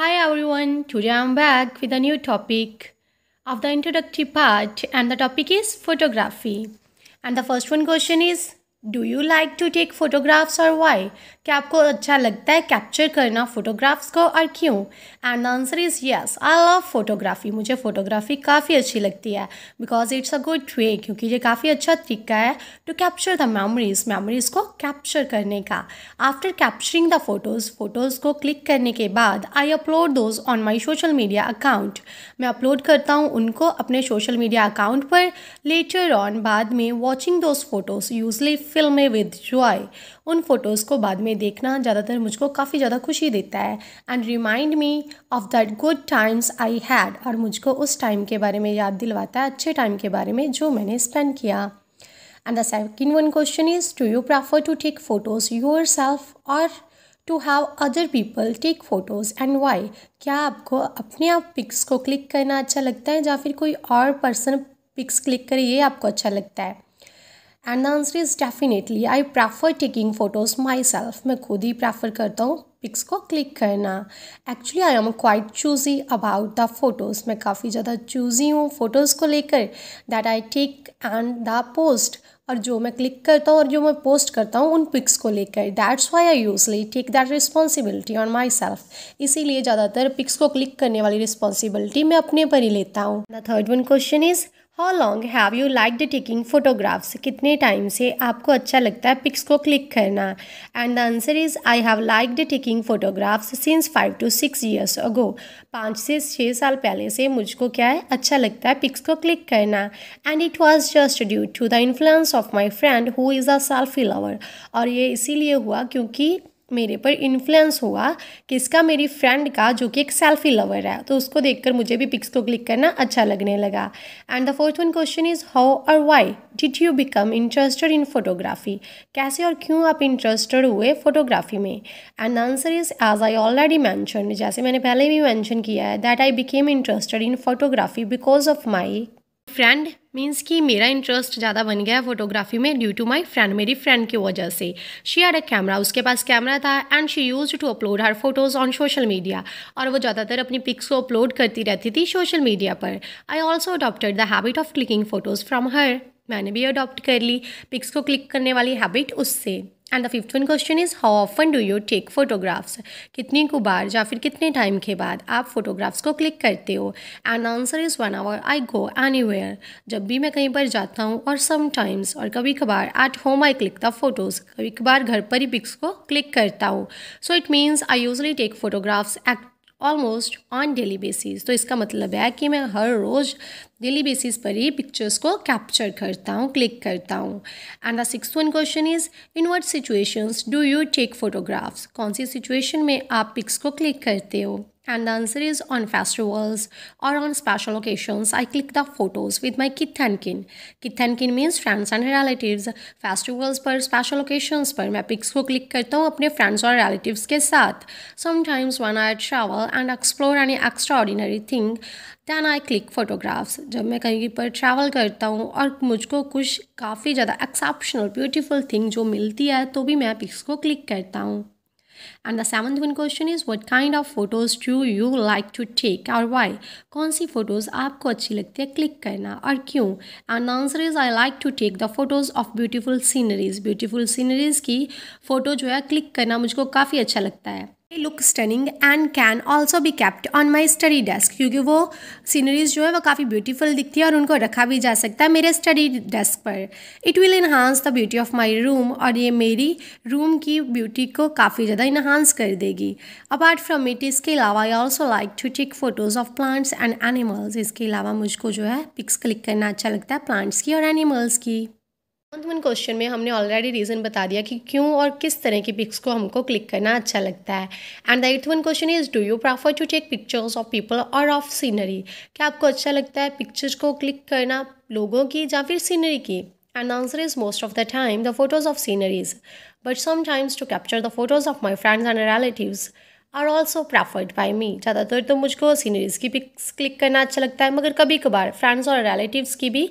Hi everyone, today I'm back with a new topic of the introductory part and the topic is photography. And the first one question is do you like to take photographs और why क्या आपको अच्छा लगता है capture करना photographs को और क्यों and answer is yes I love photography मुझे फोटोग्राफी काफ़ी अच्छी लगती है because it's a good way क्योंकि ये काफ़ी अच्छा तरीका है to capture the memories memories को कैप्चर करने का after capturing the photos photos को क्लिक करने के बाद I upload those on my social media account मैं अपलोड करता हूँ उनको अपने सोशल मीडिया अकाउंट पर लेटर ऑन बाद में watching those photos usually fills me with joy उन फ़ोटोज़ को बाद में देखना ज़्यादातर मुझको काफ़ी ज़्यादा खुशी देता है and remind me of that good times I had और मुझको उस टाइम के बारे में याद दिलवाता है अच्छे टाइम के बारे में जो मैंने स्पेंड किया and the second one question is do you prefer to take photos yourself or to have other people take photos and why? क्या आपको अपने आप पिक्स को क्लिक करना अच्छा लगता है या फिर कोई और पर्सन पिक्स क्लिक करे ये आपको अच्छा लगता है and the answer is definitely I prefer taking photos myself मैं खुद ही प्रेफर करता हूँ पिक्स को क्लिक करना actually I am quite choosy about the photos मैं काफ़ी ज़्यादा चूज़ी हूँ फ़ोटोज़ को लेकर that I take and the post और जो मैं क्लिक करता हूँ और जो मैं पोस्ट करता हूँ उन पिक्स को लेकर that's why I usually take that responsibility on myself इसीलिए ज़्यादातर पिक्स को क्लिक करने वाली रिस्पॉन्सिबिलिटी मैं अपने पर ही लेता हूँ the third one question is how long have you like the taking photographs कितने टाइम से आपको अच्छा लगता है पिक्स को क्लिक करना and the answer is I have like the taking photographs since five to six years ago पाँच से छः साल पहले से मुझको क्या है अच्छा लगता है पिक्स को क्लिक करना and it was just due to the influence of my friend who is a selfie lover और ये इसीलिए हुआ क्योंकि मेरे पर इन्फ्लुएंस हुआ किसका मेरी फ्रेंड का जो कि एक सेल्फी लवर है तो उसको देखकर मुझे भी पिक्स को क्लिक करना अच्छा लगने लगा and the fourth one question is how और why did you become interested in photography कैसे और क्यों आप इंटरेस्टेड हुए फोटोग्राफी में and answer is as I already mention जैसे मैंने पहले भी मैंशन किया है that I became interested in photography because of my friend means कि मेरा इंटरेस्ट ज़्यादा बन गया फोटोग्राफी में ड्यू टू माई फ्रेंड मेरी फ्रेंड की वजह से शी हैड अ कैमरा उसके पास कैमरा था and she use to upload her photos on social media और वो ज़्यादातर अपनी पिक्स को अपलोड करती रहती थी सोशल मीडिया पर I also adopted the habit of clicking photos from her मैंने भी अडॉप्ट कर ली पिक्स को क्लिक करने वाली हैबिट उससे and the fifth one question is how often do you take photographs कितनी को बार या फिर कितने टाइम के बाद आप फोटोग्राफ्स को क्लिक करते हो and answer is whenever I go anywhere जब भी मैं कहीं पर जाता हूँ और समटाइम्स और कभी कभार at home I click the photos कभी कभार घर पर ही पिक्स को क्लिक करता हूँ so it means I usually take photographs at almost on daily basis तो इसका मतलब है कि मैं हर रोज़ डेली बेसिस पर ही पिक्चर्स को कैप्चर करता हूँ क्लिक करता हूँ and the six one question is in what situations do you take photographs कौन सी सिचुएशन में आप पिक्स को क्लिक करते हो and the answer is on festivals or on special occasions i click the photos with my kith and kin kith and kin means friends and relatives festivals पर special occasions पर मैं pics ko click karta hu apne friends or relatives ke sath sometimes when I travel and explore any extraordinary thing then I click photographs जब मैं कहीं par travel karta hu aur mujhko kuch काफ़ी ज़्यादा exceptional beautiful thing जो मिलती है तो भी मैं पिक्स को क्लिक करता हूँ and the seventh one question is what kind of photos do you like to take और वाई कौन सी फ़ोटोज़ आपको अच्छी लगती है क्लिक करना और क्यों and answer is I like to take the photos of beautiful sceneries beautiful sceneries की फ़ोटो जो है क्लिक करना मुझको काफ़ी अच्छा लगता है look stunning and can also भी kept on my study desk क्योंकि वो सीनरीज जो है वो काफ़ी ब्यूटीफुल दिखती है और उनको रखा भी जा सकता है मेरे स्टडी डेस्क पर it will enhance the beauty of my room और ये मेरी रूम की ब्यूटी को काफ़ी ज़्यादा इन्हांस कर देगी अपार्ट फ्रॉम इट इसके अलावा I also like to take photos of plants and animals इसके अलावा मुझको जो है पिक्स क्लिक करना अच्छा लगता है प्लांट्स की और एनिमल्स की मंथ वन क्वेश्चन में हमने ऑलरेडी रीज़न बता दिया कि क्यों और किस तरह की पिक्स को हमको क्लिक करना अच्छा लगता है and the eighth one question is do you prefer to take pictures of people or of scenery क्या आपको अच्छा लगता है पिक्चर्स को क्लिक करना लोगों की या फिर सीनरी की and answer is most of the time the photos of sceneries but sometimes to capture the photos of my friends and relatives are also preferred by me ज़्यादातर तो मुझको सीनरीज़ की पिक्स क्लिक करना अच्छा लगता है मगर कभी कभार फ्रेंड्स और रिलेटिव्स की भी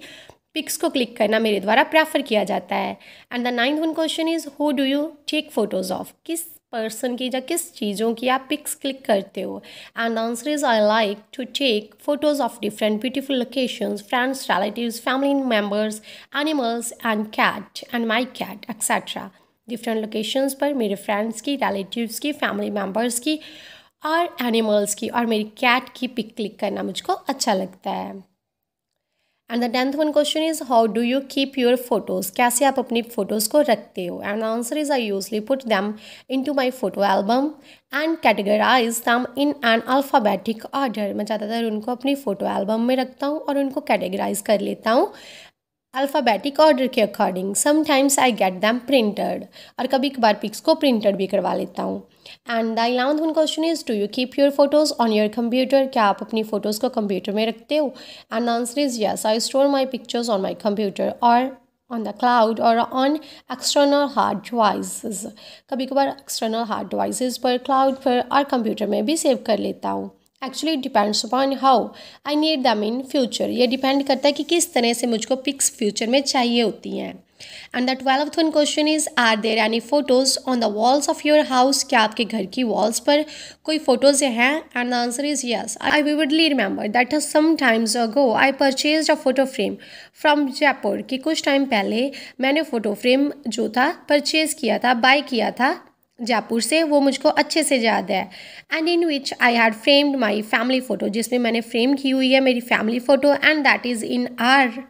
पिक्स को क्लिक करना मेरे द्वारा प्रेफर किया जाता है and the ninth one question is who do you take photos of किस पर्सन की या किस चीज़ों की आप पिक्स क्लिक करते हो and the answer is I like to take photos of different beautiful locations friends relative family members animals and cat and my cat etcetera different locations पर मेरे फ्रेंड्स की रिलेटिव्स की फैमिली मेम्बर्स की और animals की और मेरी cat की पिक क्लिक करना मुझको अच्छा लगता है and the tenth one question is how do you keep your photos कैसे आप अपनी फ़ोटोज़ को रखते हो and answer is I usually put them into my photo album and categorize them in an alphabetic order मैं ज़्यादातर उनको अपनी फ़ोटो एल्बम में रखता हूँ और उनको कैटेगराइज कर लेता हूँ अल्फ़ाबेटिक ऑर्डर के according sometimes I get them printed और कभी कभार पिक्स को प्रिंटेड भी करवा लेता हूँ and the eleventh one question is do you keep your photos on your computer क्या आप अपनी फ़ोटोज़ को कंप्यूटर में रखते हो and answer is yes I store my pictures on my computer or on the cloud or on external hard devices कभी कभार external hard devices पर क्लाउड पर और कंप्यूटर में भी सेव कर लेता हूँ actually depends upon how I need them in future ये डिपेंड करता है कि किस तरह से मुझको पिक्स फ्यूचर में चाहिए होती हैं and the twelfth one question is are there any photos on the walls of your house क्या आपके घर की वॉल्स पर कोई फोटोज़ हैं and the answer is yes I vividly remember that some times ago I purchase a photo frame from Jaipur कि कुछ time पहले मैंने फ़ोटो फ्रेम जो था परचेज़ किया था बाय किया था जयपुर से वो मुझको अच्छे से याद है and in which I had framed my family photo जिसमें मैंने फ्रेम की हुई है मेरी family photo and that is in our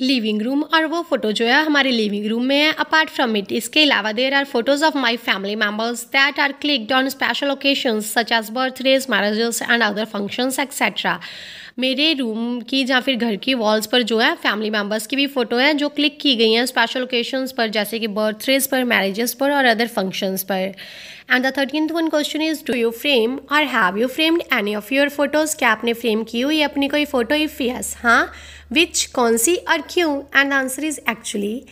living room और वो फ़ोटो जो है हमारे लिविंग रूम में है अपार्ट फ्रॉम इट इसके अलावा there are photos of my family members that are clicked on special occasion such as birthdays marriages and other functions etcetera मेरे रूम की या फिर घर की वॉल्स पर जो है फैमिली मेम्बर्स की भी फ़ोटो है जो क्लिक की गई हैं स्पेशल ओकेशंस पर जैसे कि बर्थडेज पर मैरिजेस पर और अदर फंक्शंस पर and the thirteen one question is do you frame or have you framed any of your photos क्या आपने फ्रेम की हुई अपनी कोई फ़ोटो इफ़ यस हाँ विच कौन सी और क्यों and answer is actually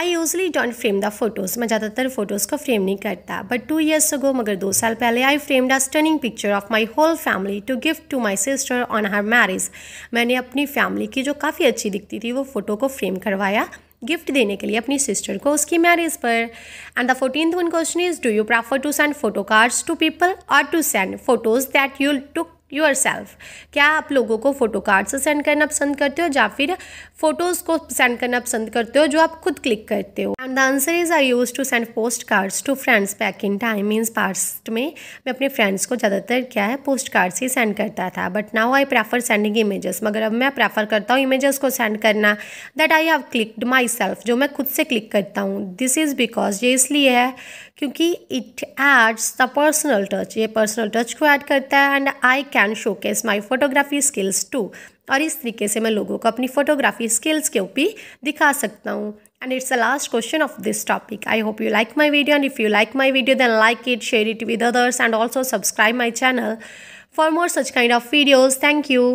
I usually don't frame the photos मैं ज़्यादातर फ़ोटोज़ को फ्रेम नहीं करता बट टू ईयर्स अगो मगर दो साल पहले I frame the stunning picture of my whole family to gift to my sister on her marriage मैंने अपनी फैमिली की जो काफ़ी अच्छी दिखती थी वो फ़ोटो को फ्रेम करवाया गिफ्ट देने के लिए अपनी सिस्टर को उसकी मैरिज पर and the fourteen one question is do you prefer to send photo cards to people or to send photos that you took yourself क्या आप लोगों को फ़ोटो कार्ड से सेंड करना पसंद करते हो या फिर फोटोज़ को सेंड करना पसंद करते हो जो आप खुद क्लिक करते हो and the answer is I use to send postcards to friends back in time means past में मैं अपने फ्रेंड्स को ज़्यादातर क्या है पोस्ट कार्ड्स ही सेंड करता था but now I prefer sending images मगर अब मैं प्रेफर करता हूँ इमेजेस को सेंड करना that I have clicked myself जो मैं खुद से क्लिक करता हूँ दिस इज़ बिकॉज ये इसलिए है क्योंकि it adds the personal touch ये पर्सनल टच को ऐड करता है and I can showcase my photography skills too और इस तरीके से मैं लोगों को अपनी फोटोग्राफी स्किल्स के ऊपर दिखा सकता हूँ and it's the last question of this topic I hope you like my video and if you like my video then like it share it with others and also subscribe my channel for more such kind of videos thank you